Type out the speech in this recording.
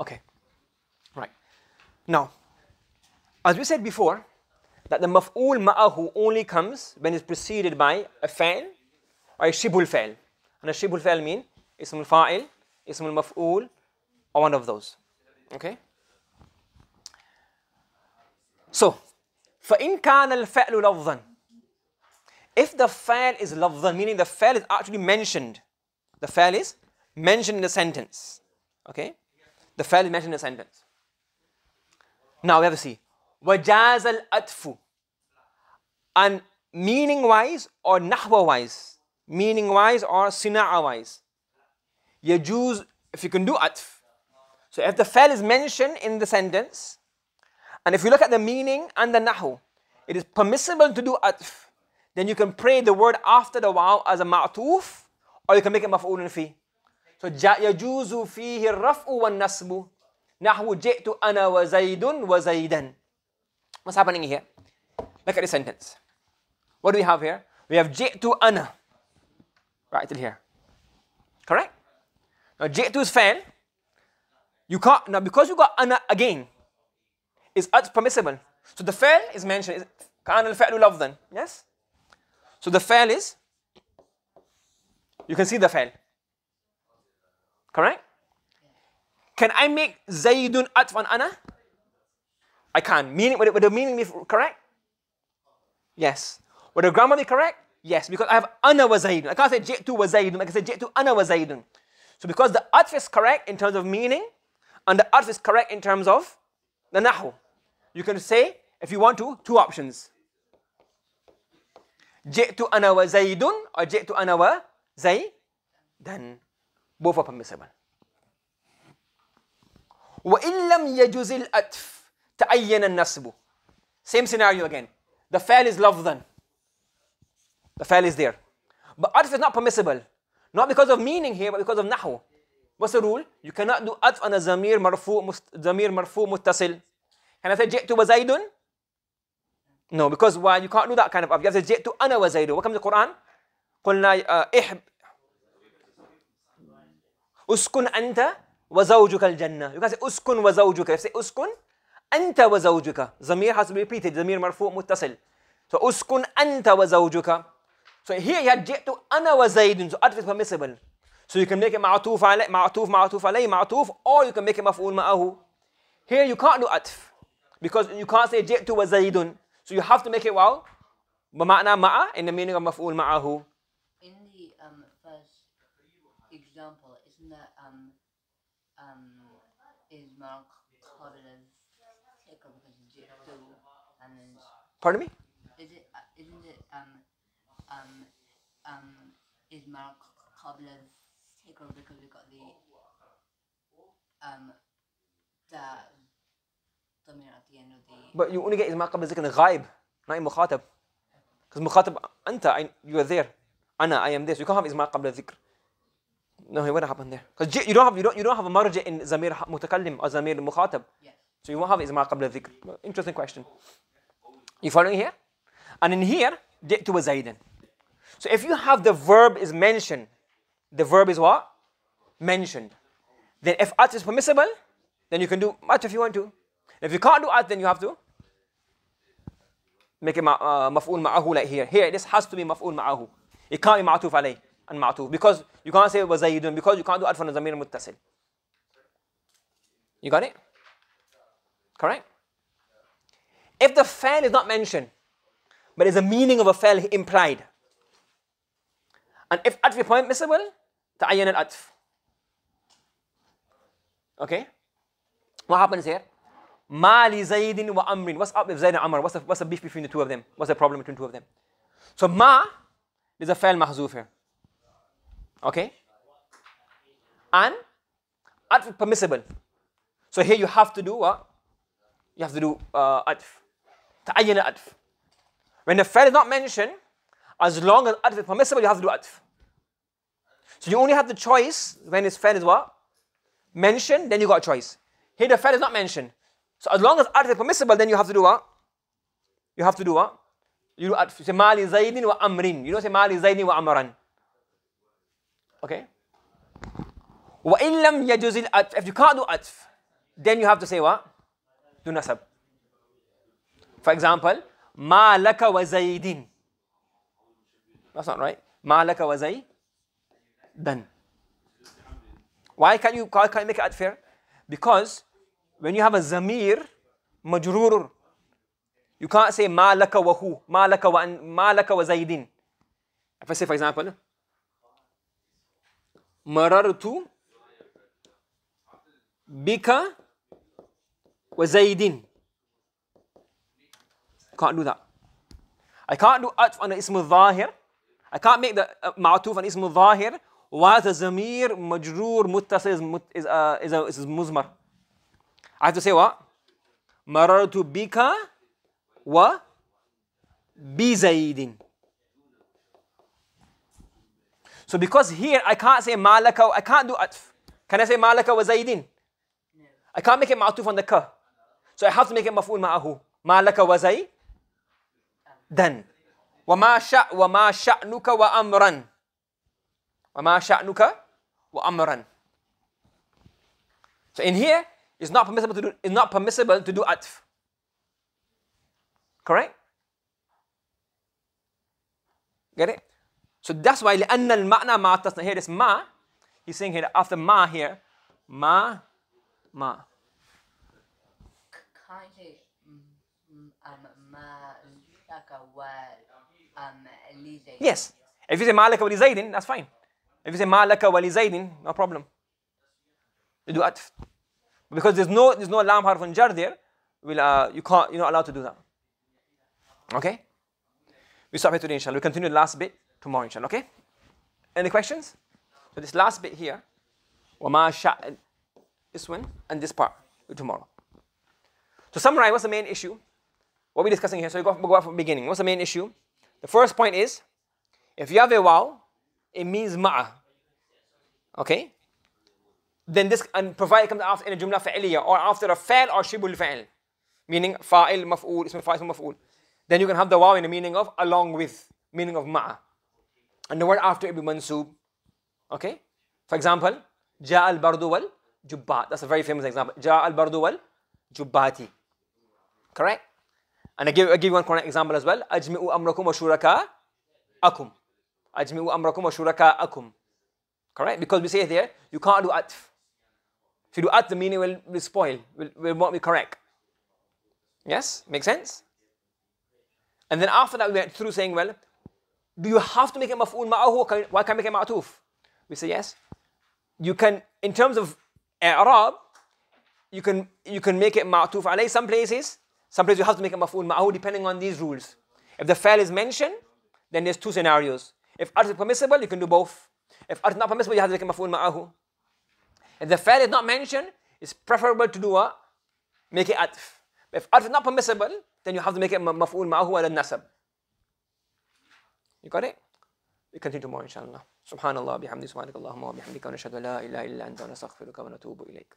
Okay, right. Now, as we said before, that the maf'ul ma'ahu only comes when it's preceded by a fa'il or a shibul fa'il. And a shibul fa'il means ismul fa'il, ismul maf'ul, or one of those. Okay? So, فَإِنْ كَانَ الْفَعْلُ لَفْظًا If the fa'il is lafzan, meaning the fa'il is actually mentioned, the fa'il is mentioned in the sentence. Okay? The fa'il is mentioned in the sentence. Now we have to see. Wajaz al atfu. And meaning wise or nahwa wise, meaning wise or sina'a wise. Jews, if you can do atf. So if the fa'il is mentioned in the sentence, and if you look at the meaning and the nahu, it is permissible to do atf. Then you can pray the word after the wow as a ma'tuf, or you can make it maf'ulun fi. So yajuzu fihi rafu wan nasbu. Nahwu ji'tu ana wa zaidun What's happening here? Look at this sentence. What do we have here? We have ji'tu ana. Right till here. Correct? Now ji'tu is fan. You can't, now because you got ana again, Is it permissible. So the fail is mentioned. كان الفعل لفظا. Yes? So the fail is, you can see the fail. Correct? Can I make zaidun atf ana? I can. Meaning, would, would the meaning be correct? Yes. Would the grammar be correct? Yes, because I have ana wa Zaidun. I can't say jitu wa Zaidun, I can say jitu ana wa Zaidun. So because the atf is correct in terms of meaning, and the atf is correct in terms of the nahu, you can say, if you want to, two options. Jitu ana wa Zaidun, or jitu ana wa Then. both are permissible. وإن لم يجوز الأتف تعين النصب. Same scenario again. The fail is love then The fail is there. But atf is not permissible. Not because of meaning here, but because of نحو. What's the rule? You cannot do atf on a zamir مرفوع ضمير مرفوع متصل. Can I say جئت وزيد؟ No, because why? You can't do that kind of atf. You have to say جئت أنا وزيد. What comes in the Quran? قلنا إحب اسكن أنت وزوجك الجنة you can say اسكن وزوجك you say اسكن أنت وزوجك ضمير has to be repeated ضمير مرفوع متصل so اسكن أنت وزوجك so here you had جئت أنا وزيد so adverb is permissible so you can make it معطوف عليه معطوف معطوف عليه معطوف or you can make it مفعول معه here you can't do عطف because you can't say جئت وزيد so you have to make it wow بمعنى مع in the meaning of مفعول معه in the um, first example, isn't that um um is Mark Covenant's ticker because it's two and then Pardon me? Is it uh, isn't it um um um is Mark Covenant's ticker because we got the um the domain at the end But you only get is Mark Covenant's in ghaib, not in mukhatab. Because mukhatab anta I, you are there. Anna, I am this. You can't have Ismail Qabla Dhikr. No, he wouldn't happen there. Because you don't have you don't you don't have a marja in zamir mutakallim or zamir muqatab. Yes. So you won't have isma qabla dhikr. Interesting question. You following here? And in here, to wa zaidan. So if you have the verb is mentioned, the verb is what? Mentioned. Then if at is permissible, then you can do art if you want to. If you can't do at, then you have to make it ma- uh, maf'ul ma'ahu like here. Here, this has to be maf'ul ma'ahu. It can't be ma'atuf alayh and ma'tuf because you can't say وزيدun because you can't do adfan zamir muttasil. You got it? Correct? If the fa'il is not mentioned, but is the meaning of a fa'il implied, and if atf is permissible, ta'ayyan al-atf. Okay? What happens here? Mali Zaydin wa Amrin. What's up with Zayd and Amr? What's the, what's the beef between the two of them? What's the problem between the two of them? So ma is a fail mahzuf here. Okay? And adf permissible. So here you have to do what? Uh, you have to do uh, atf. Ta'ayyan adf. When the fat is not mentioned, as long as adf is permissible, you have to do adf. So you only have the choice when it's fat is what? Mentioned, then you got a choice. Here the fat is not mentioned. So as long as adf is permissible, then you have to do what? You have to do what? You do atf. You say mali zaydin wa amrin. You don't say mali zaydin wa amran. Okay? وَإِن لَمْ يَجُزِ الْأَطْفِ If you can't do atf, then you have to say what? Do nasab. For example, مَا لَكَ وَزَيْدٍ That's not right. مَا لَكَ وَزَيْدًا Why can't you, why can't you make it atfir? Because when you have a zamir, majrur, you can't say مَا لَكَ وَهُ مَا لَكَ, وأن, ما لك وَزَيْدٍ If I say, for example, مررت بك وزيد can't do that I can't do عطف على اسم الظاهر I can't make the uh, معطوف على اسم الظاهر وهذا ضمير مجرور متصل is uh, is is مزمر I have to say what مررت بك و بزيد So because here I can't say malaka, I can't do atf. Can I say malaka wa zaidin? I can't make it ma'atuf on the ka. So I have to make it maf'ul ma'ahu. Malaka wa zaid. Then. وما wa amran. شأنك وأمرا وما wa amran. So in here, it's not permissible to do, it's not permissible to do atf. Correct? Get it? So that's why لأن المعنى not hear this ma. he's saying here after ma here ma ma Yes. If you say ma laka wa zaidin, that's fine. If you say ma laka wa zaidin, no problem. You do atf. Because there's no there's no lam harf jar there, will uh, you can't you're not allowed to do that. Okay? We stop here today inshallah. We continue the last bit tomorrow, inshallah. Okay? Any questions? So this last bit here, وَمَا شَاءَ this one, and this part tomorrow. To summarize, what's the main issue? What we're discussing here, so you go, go from the beginning. What's the main issue? The first point is, if you have a wow, it means ma'a. Okay? Then this, and provided comes after in a jumla fa'iliya, or after a fa'il or shibul fa'il, meaning fa'il, maf'ul, ism fa'il, maf'ul. Then you can have the wow in the meaning of along with, meaning of ma'a and the word after it be mansub. Okay? For example, Ja al bardu wal jubbat. That's a very famous example. Ja al bardu wal jubbati. Correct? And I give, I give you one correct example as well. Ajmi'u amrakum wa shuraka akum. Ajmi'u amrakum wa shuraka akum. Correct? Because we say there, you can't do atf. If you do atf, the meaning will be spoiled, will, will not be correct. Yes? Make sense? And then after that, we went through saying, well, do you have to make it maf'ul ma'ahu? Why can't I make it ma'atuf? We say yes. You can, in terms of i'rab, you can you can make it ma'atuf alayh some places. Some places you have to make it maf'ul ma'ahu depending on these rules. If the fail is mentioned, then there's two scenarios. If art is permissible, you can do both. If art is not permissible, you have to make it maf'ul ma'ahu. If the fail is not mentioned, it's preferable to do a make it atf. If art is not permissible, then you have to make it maf'ul ma'ahu al nasab. You got it? We continue tomorrow inshallah. Subhanallah bihamdi subhanakallahumma wa bihamdika wa nashhadu la ilaha illa anta nastaghfiruka wa natubu ilayk.